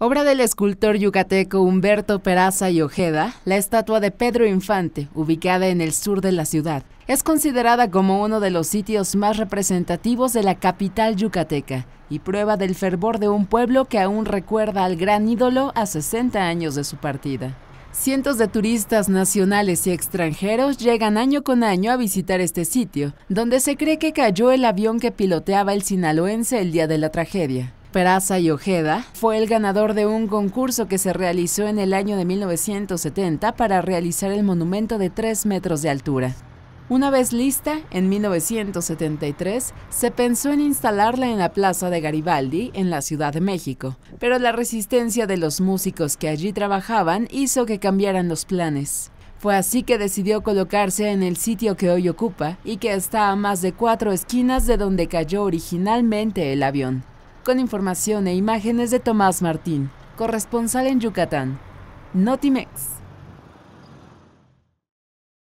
Obra del escultor yucateco Humberto Peraza y Ojeda, la estatua de Pedro Infante, ubicada en el sur de la ciudad, es considerada como uno de los sitios más representativos de la capital yucateca y prueba del fervor de un pueblo que aún recuerda al gran ídolo a 60 años de su partida. Cientos de turistas nacionales y extranjeros llegan año con año a visitar este sitio, donde se cree que cayó el avión que piloteaba el sinaloense el día de la tragedia. Peraza y Ojeda, fue el ganador de un concurso que se realizó en el año de 1970 para realizar el monumento de 3 metros de altura. Una vez lista, en 1973, se pensó en instalarla en la Plaza de Garibaldi, en la Ciudad de México, pero la resistencia de los músicos que allí trabajaban hizo que cambiaran los planes. Fue así que decidió colocarse en el sitio que hoy ocupa y que está a más de cuatro esquinas de donde cayó originalmente el avión con información e imágenes de Tomás Martín, corresponsal en Yucatán. Notimex.